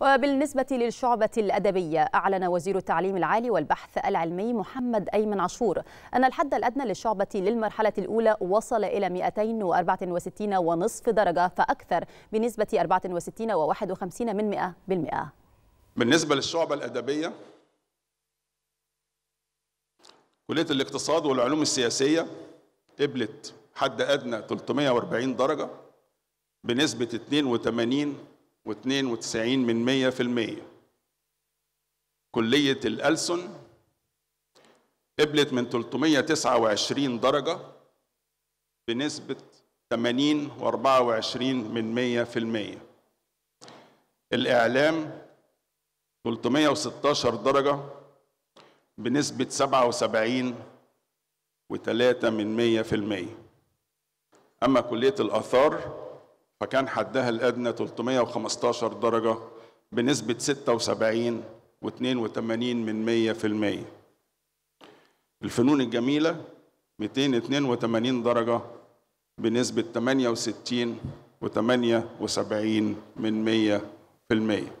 وبالنسبة للشعبة الأدبية أعلن وزير التعليم العالي والبحث العلمي محمد أيمن عاشور أن الحد الأدنى للشعبة للمرحلة الأولى وصل إلى 264 ونصف درجة فأكثر بنسبة 64 و51 من 100 بالمئة بالنسبة للشعبة الأدبية كلية الاقتصاد والعلوم السياسية قبلت حد أدنى 340 درجة بنسبة 82 92 من 100 في المية كلية الألسن قبلت من 329 درجة بنسبة 80 و24 من 100 في المية الإعلام 316 درجة بنسبة 77 و3 من 100 في المية أما كلية الآثار فكان حدها الأدنى 315 درجة بنسبة 76 و82 من 100% الفنون الجميلة 282 درجة بنسبة 68 و78 من 100%